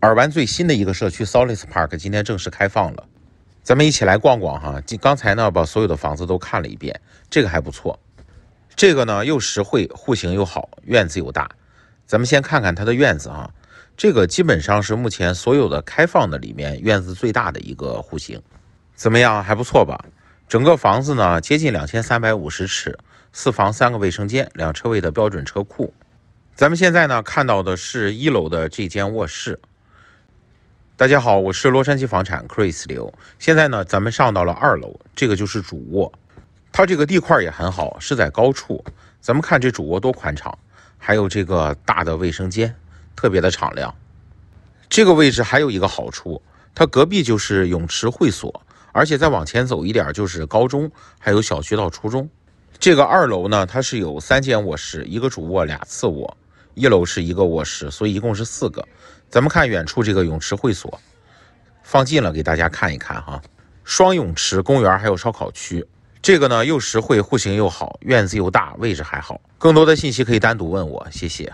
尔湾最新的一个社区 Solace Park 今天正式开放了，咱们一起来逛逛哈。刚才呢把所有的房子都看了一遍，这个还不错。这个呢又实惠，户型又好，院子又大。咱们先看看它的院子啊，这个基本上是目前所有的开放的里面院子最大的一个户型，怎么样？还不错吧？整个房子呢接近两千三百五十尺，四房三个卫生间，两车位的标准车库。咱们现在呢看到的是一楼的这间卧室。大家好，我是洛杉矶房产 Chris 刘。现在呢，咱们上到了二楼，这个就是主卧，它这个地块也很好，是在高处。咱们看这主卧多宽敞，还有这个大的卫生间，特别的敞亮。这个位置还有一个好处，它隔壁就是泳池会所，而且再往前走一点就是高中，还有小学到初中。这个二楼呢，它是有三间卧室，一个主卧，俩次卧。一楼是一个卧室，所以一共是四个。咱们看远处这个泳池会所，放近了给大家看一看哈。双泳池、公园还有烧烤区，这个呢又实惠，户型又好，院子又大，位置还好。更多的信息可以单独问我，谢谢。